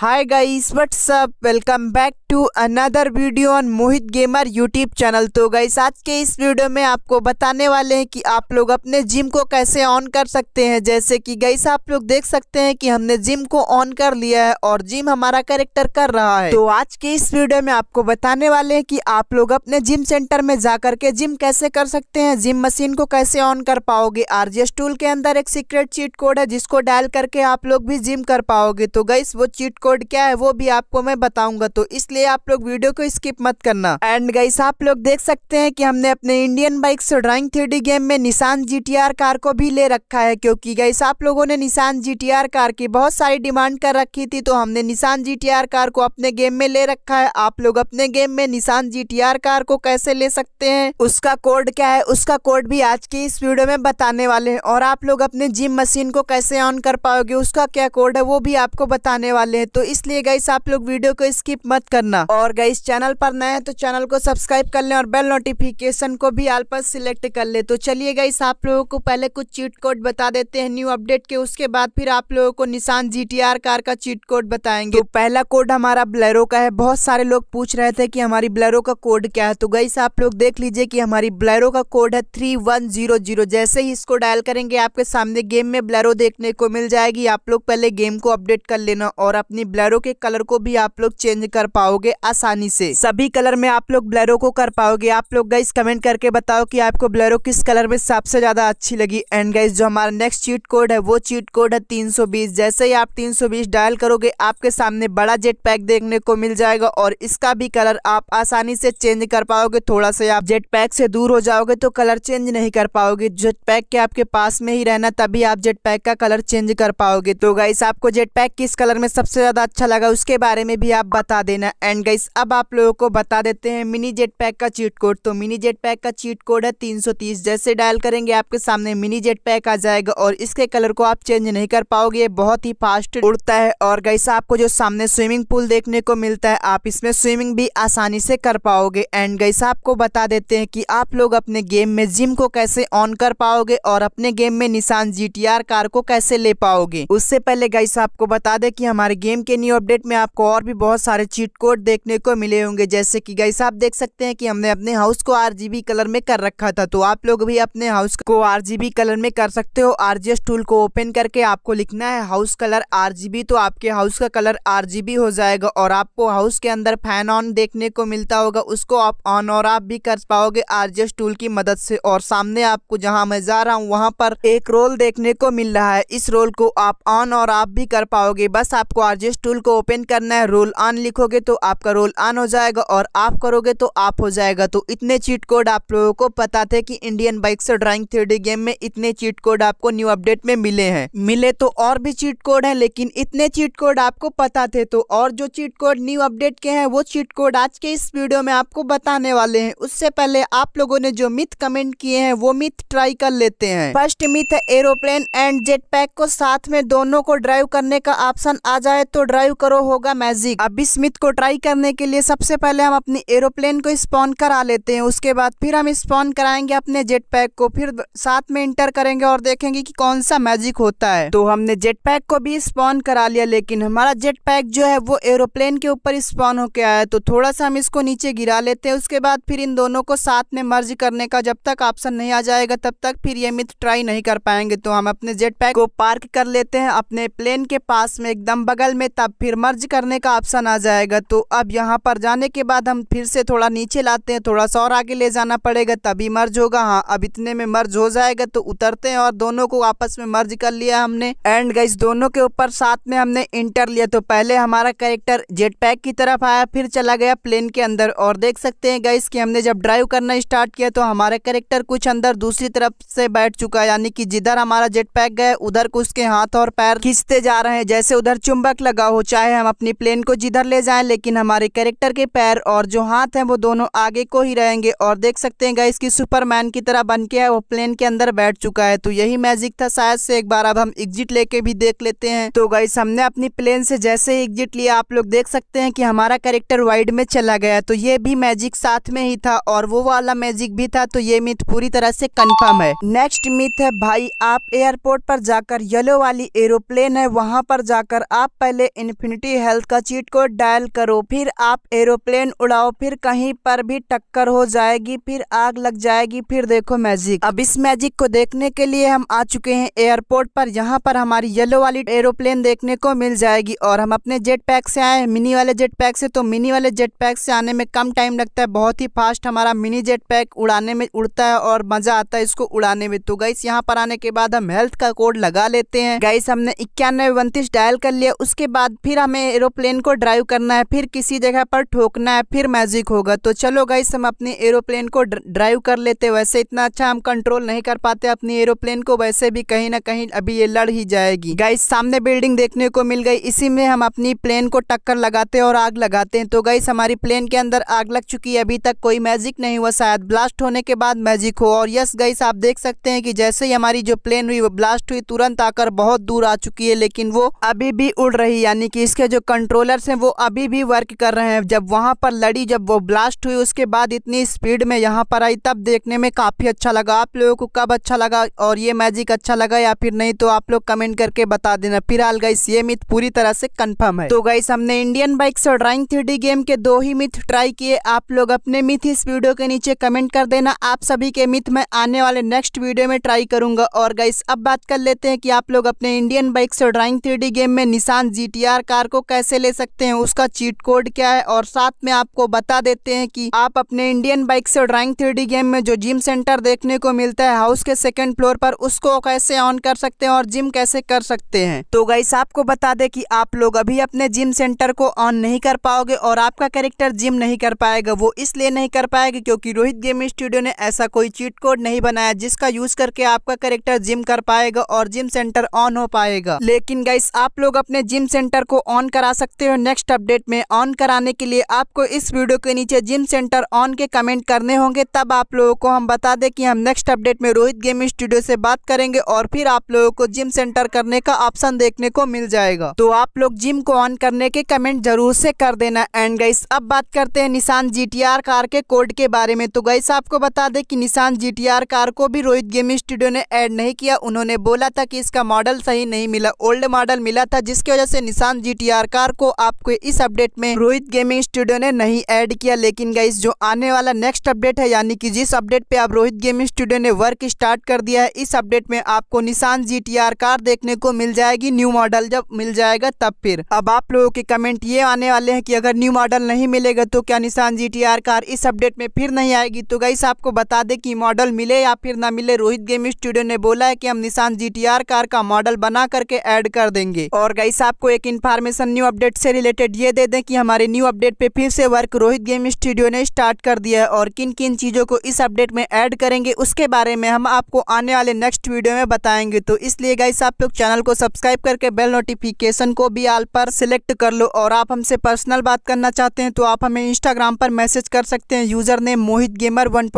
hi guys what's up welcome back to another video on Mohit gamer YouTube channel तो गई आज के इस वीडियो में आपको बताने वाले हैं कि आप लोग अपने जिम को कैसे ऑन कर सकते हैं जैसे कि गईस आप लोग देख सकते हैं कि हमने जिम को ऑन कर लिया है और जिम हमारा करेक्टर कर रहा है तो आज के इस वीडियो में आपको बताने वाले है की आप लोग अपने जिम सेंटर में जा करके जिम कैसे कर सकते हैं जिम मशीन को कैसे ऑन कर पाओगे आरजीएस टूल के अंदर एक सीक्रेट चीट कोड है जिसको डायल करके आप लोग भी जिम कर पाओगे तो गईस वो चीट कोड क्या है वो भी आपको मैं बताऊंगा तो इसलिए इसलिए आप लोग वीडियो को स्किप मत करना एंड गाइस आप लोग देख सकते हैं कि हमने अपने इंडियन बाइक से ड्राइंग थ्री गेम में निशान जी कार को भी ले रखा है क्योंकि गाइस आप लोगों ने निशान जी कार की बहुत सारी डिमांड कर रखी थी तो हमने निशान जी कार को अपने गेम में ले रखा है आप लोग अपने गेम में निशान जी कार को कैसे ले सकते हैं उसका कोड क्या है उसका कोड भी आज की इस वीडियो में बताने वाले हैं और आप लोग अपने जिम मशीन को कैसे ऑन कर पाओगे उसका क्या कोड है वो भी आपको बताने वाले हैं तो इसलिए गाइस आप लोग वीडियो को स्किप मत करना करना और गई चैनल पर नए हैं तो चैनल को सब्सक्राइब कर लें और बेल नोटिफिकेशन को भी आल पर सिलेक्ट कर ले तो चलिए गई आप लोगों को पहले कुछ चीट कोड बता देते हैं न्यू अपडेट के उसके बाद फिर आप लोगों को निशान जी कार का चीट कोड बताएंगे तो पहला कोड हमारा ब्लैरो का है बहुत सारे लोग पूछ रहे थे की हमारी ब्लैरो का कोड क्या है तो गई आप लोग देख लीजिए की हमारी ब्लैरो का कोड है थ्री वन जीरो जीरो जैसे ही इसको डायल करेंगे आपके सामने गेम में ब्लैरो देखने को मिल जाएगी आप लोग पहले गेम को अपडेट कर लेना और अपनी ब्लैरो के कलर को भी आप लोग चेंज कर पाओगे पाओगे आसानी से सभी कलर में आप लोग ब्लैरो को कर पाओगे आप लोग गाइस कमेंट करके बताओ कि आपको ब्लैरो किस कलर में सबसे ज्यादा अच्छी लगी एंड गाइस जो हमारा नेक्स्ट चीट कोड है वो चीट कोड है 320 जैसे ही आप 320 डायल करोगे आपके सामने बड़ा जेट पैक देखने को मिल जाएगा और इसका भी कलर आप आसानी से चेंज कर पाओगे थोड़ा सा आप जेट पैक से दूर हो जाओगे तो कलर चेंज नहीं कर पाओगे जेट पैक के आपके पास में ही रहना तभी आप जेट पैक का कलर चेंज कर पाओगे तो गाइस आपको जेट पैक किस कलर में सबसे ज्यादा अच्छा लगा उसके बारे में भी आप बता देना एंड गाइस अब आप लोगों को बता देते हैं मिनी जेट पैक का चीट कोड तो मिनी जेट पैक का चीट कोड है 330 जैसे डायल करेंगे आपके सामने मिनी जेट पैक आ जाएगा और इसके कलर को आप चेंज नहीं कर पाओगे बहुत ही फास्ट उड़ता है और गाइस आपको जो सामने स्विमिंग पूल देखने को मिलता है आप इसमें स्विमिंग भी आसानी से कर पाओगे एंड गाइस आपको बता देते हैं कि आप लोग अपने गेम में जिम को कैसे ऑन कर पाओगे और अपने गेम में निशान जी कार को कैसे ले पाओगे उससे पहले गाइस आपको बता दे की हमारे गेम के न्यू अपडेट में आपको और भी बहुत सारे चीट कोड कलर देखने को मिले होंगे जैसे कि गाइस आप देख सकते हैं कि हमने अपने हाउस को आर कलर में कर रखा था तो आप लोग भी अपने हाउस को आर कलर में कर सकते हो आर टूल को ओपन करके आपको लिखना है हाउस कलर आर तो आपके हाउस का कलर आर हो जाएगा और आपको हाउस के अंदर फैन ऑन देखने को मिलता होगा उसको आप ऑन और आप भी कर पाओगे आर टूल की मदद से और सामने आपको जहाँ मैं जा रहा हूँ वहाँ पर एक रोल देखने को मिल रहा है इस रोल को आप ऑन और आप भी कर पाओगे बस आपको आर टूल को ओपन करना है रोल ऑन लिखोगे तो आपका रोल ऑन हो जाएगा और आप करोगे तो आप हो जाएगा तो इतने चीट कोड आप लोगों को पता थे कि इंडियन बाइक से ड्राइंग थ्री गेम में इतने चीट कोड आपको न्यू अपडेट में मिले हैं मिले तो और भी चीट कोड है लेकिन इतने चीट कोड आपको पता थे तो और जो चीट कोड न्यू अपडेट के हैं वो चीट कोड आज के इस वीडियो में आपको बताने वाले है उससे पहले आप लोगों ने जो मिथ कमेंट किए हैं वो मिथ ट्राई कर लेते हैं फर्स्ट मिथ है एरोप्लेन एंड जेट पैक को साथ में दोनों को ड्राइव करने का ऑप्शन आ जाए तो ड्राइव करो होगा मैजिक अब इस मिथ को ट्राई फ्लाई करने के लिए सबसे पहले हम अपनी एरोप्लेन को स्पॉन करा लेते हैं उसके बाद फिर हम स्पॉन कराएंगे अपने जेट पैक को फिर साथ में इंटर करेंगे और देखेंगे कि कौन सा मैजिक होता है तो हमने जेट पैक को भी स्पॉन करा लिया लेकिन हमारा जेट पैक जो है वो एरोप्लेन के ऊपर स्पॉन होके आया तो थोड़ा सा हम इसको नीचे गिरा लेते हैं उसके बाद फिर इन दोनों को साथ में मर्ज करने का जब तक ऑप्शन नहीं आ जाएगा तब तक फिर ये मित्र ट्राई नहीं कर पाएंगे तो हम अपने जेट पैक को पार्क कर लेते हैं अपने प्लेन के पास में एकदम बगल में तब फिर मर्ज करने का ऑप्शन आ जाएगा तो अब यहाँ पर जाने के बाद हम फिर से थोड़ा नीचे लाते हैं थोड़ा सा और आगे ले जाना पड़ेगा तभी मर्ज होगा हाँ अब इतने में मर्ज हो जाएगा तो उतरते हैं और दोनों को आपस में मर्ज कर लिया हमने एंड गई दोनों के ऊपर साथ में हमने इंटर लिया तो पहले हमारा कैरेक्टर जेट पैक की तरफ आया फिर चला गया प्लेन के अंदर और देख सकते हैं गाइस कि हमने जब ड्राइव करना स्टार्ट किया तो हमारा कैरेक्टर कुछ अंदर दूसरी तरफ से बैठ चुका है यानी कि जिधर हमारा जेट पैक गया उधर को उसके हाथ और पैर खींचते जा रहे हैं जैसे उधर चुंबक लगा हो चाहे हम अपनी प्लेन को जिधर ले जाए लेकिन लेकिन हमारे कैरेक्टर के पैर और जो हाथ हैं वो दोनों आगे को ही रहेंगे और देख सकते हैं गाइस कि सुपरमैन की तरह बन के है वो प्लेन के अंदर बैठ चुका है तो यही मैजिक था शायद से एक बार अब हम एग्जिट लेके भी देख लेते हैं तो गाइस हमने अपनी प्लेन से जैसे ही एग्जिट लिया आप लोग देख सकते हैं कि हमारा कैरेक्टर वाइड में चला गया तो ये भी मैजिक साथ में ही था और वो वाला मैजिक भी था तो ये मिथ पूरी तरह से कन्फर्म है नेक्स्ट मिथ है भाई आप एयरपोर्ट पर जाकर येलो वाली एरोप्लेन है वहाँ पर जाकर आप पहले इन्फिनिटी हेल्थ का चीट कोड डायल करो फिर आप एरोप्लेन उड़ाओ फिर कहीं पर भी टक्कर हो जाएगी फिर आग लग जाएगी फिर देखो मैजिक अब इस मैजिक को देखने के लिए हम आ चुके हैं एयरपोर्ट पर यहाँ पर हमारी येलो वाली एरोप्लेन देखने को मिल जाएगी और हम अपने जेट पैक से आए मिनी वाले जेट पैक से तो मिनी वाले जेट पैक से आने में कम टाइम लगता है बहुत ही फास्ट हमारा मिनी जेट पैक उड़ाने में उड़ता है और मजा आता है इसको उड़ाने में तो गाइस यहाँ पर आने के बाद हम हेल्थ का कोड लगा लेते हैं गाइस हमने इक्यानवे उनतीस डायल कर लिया उसके बाद फिर हमें एरोप्लेन को ड्राइव करना है फिर किसी जगह पर ठोकना है फिर मैजिक होगा तो चलो गाइस हम अपने एरोप्लेन को ड्राइव कर लेते वैसे इतना अच्छा हम कंट्रोल नहीं कर पाते अपनी एरोप्लेन को वैसे भी कहीं ना कहीं अभी ये लड़ ही जाएगी गाइस सामने बिल्डिंग देखने को मिल गई इसी में हम अपनी प्लेन को टक्कर लगाते हैं और आग लगाते हैं तो गाइस हमारी प्लेन के अंदर आग लग चुकी है अभी तक कोई मैजिक नहीं हुआ शायद ब्लास्ट होने के बाद मैजिक हो और यस गाइस आप देख सकते हैं कि जैसे ही हमारी जो प्लेन हुई वो ब्लास्ट हुई तुरंत आकर बहुत दूर आ चुकी है लेकिन वो अभी भी उड़ रही यानी कि इसके जो कंट्रोलर्स हैं वो अभी भी वर्क कर रहे हैं जब वहाँ पर लड़ी जब वो ब्लास्ट हुई उसके बाद इतनी स्पीड में यहाँ पर आई तब देखने में काफ़ी अच्छा लगा आप लोगों को कब अच्छा लगा और ये मैजिक अच्छा लगा या फिर नहीं तो आप लोग कमेंट करके बता देना फिलहाल गाइस ये मिथ पूरी तरह से कन्फर्म है तो गाइस हमने इंडियन बाइक्स और ड्राइंग थ्री गेम के दो ही मिथ ट्राई किए आप लोग अपने मिथ इस वीडियो के नीचे कमेंट कर देना आप सभी के मिथ मैं आने वाले नेक्स्ट वीडियो में ट्राई करूंगा और गाइस अब बात कर लेते हैं कि आप लोग अपने इंडियन बाइक्स और ड्राइंग थ्री गेम में निशान जी कार को कैसे ले सकते हैं उसका चीट को कोड क्या है और साथ में आपको बता देते हैं कि आप अपने इंडियन बाइक से ड्राइंग थ्री गेम में जो जिम सेंटर देखने को मिलता है हाउस के सेकेंड फ्लोर पर उसको कैसे ऑन कर सकते हैं और जिम कैसे कर सकते हैं तो गाइस आपको बता दे की आप लोग अभी अपने जिम सेंटर को ऑन नहीं कर पाओगे और आपका कैरेक्टर जिम नहीं कर पाएगा वो इसलिए नहीं कर पाएगा क्योंकि रोहित गेम स्टूडियो ने ऐसा कोई चीट कोड नहीं बनाया जिसका यूज करके आपका कैरेक्टर जिम कर पाएगा और जिम सेंटर ऑन हो पाएगा लेकिन गाइस आप लोग अपने जिम सेंटर को ऑन करा सकते हो नेक्स्ट अपडेट में ऑन कराने के लिए आपको इस वीडियो के नीचे जिम सेंटर ऑन के कमेंट करने होंगे तब आप लोगों को हम बता दें कि हम नेक्स्ट अपडेट में रोहित गेमिंग स्टूडियो से बात करेंगे और फिर आप लोगों को जिम सेंटर करने का ऑप्शन देखने को मिल जाएगा तो आप लोग जिम को ऑन करने के कमेंट जरूर से कर देना एंड गाइस अब बात करते हैं निशान जी कार के कोड के बारे में तो गाइस आपको बता दे की निशान जी कार को भी रोहित गेमिंग स्टूडियो ने एड नहीं किया उन्होंने बोला था की इसका मॉडल सही नहीं मिला ओल्ड मॉडल मिला था जिसकी वजह से निशान जी कार को आपको इस अपडेट में रोहित गेमिंग स्टूडियो ने नहीं ऐड किया लेकिन गाइस जो आने वाला नेक्स्ट अपडेट है यानी कि जिस अपडेट पे आप रोहित गेमिंग स्टूडियो ने वर्क स्टार्ट कर दिया है इस अपडेट में आपको निशान जी कार देखने को मिल जाएगी न्यू मॉडल जब मिल जाएगा तब फिर अब आप लोगों के कमेंट ये आने वाले है की अगर न्यू मॉडल नहीं मिलेगा तो क्या निशान जी कार इस अपडेट में फिर नहीं आएगी तो गाइस आपको बता दे की मॉडल मिले या फिर ना मिले रोहित गेमिंग स्टूडियो ने बोला है की हम निशान जी कार का मॉडल बना करके ऐड कर देंगे और गाइस आपको एक इन्फॉर्मेशन न्यू अपडेट से रिलेटेड ये दे दें कि हमारे न्यू अपडेट पे फिर से वर्क रोहित गेम स्टूडियो ने स्टार्ट कर दिया है और किन किन चीज़ों को इस अपडेट में ऐड करेंगे उसके बारे में हम आपको आने वाले नेक्स्ट वीडियो में बताएंगे तो इसलिए गाइस आप लोग चैनल को सब्सक्राइब करके बेल नोटिफिकेशन को भी आल पर सिलेक्ट कर लो और आप हमसे पर्सनल बात करना चाहते हैं तो आप हमें इंस्टाग्राम पर मैसेज कर सकते हैं user name Mohit gamer one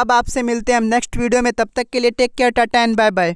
अब आपसे मिलते हैं हम नेक्स्ट वीडियो में तब तक के लिए take care tata and bye bye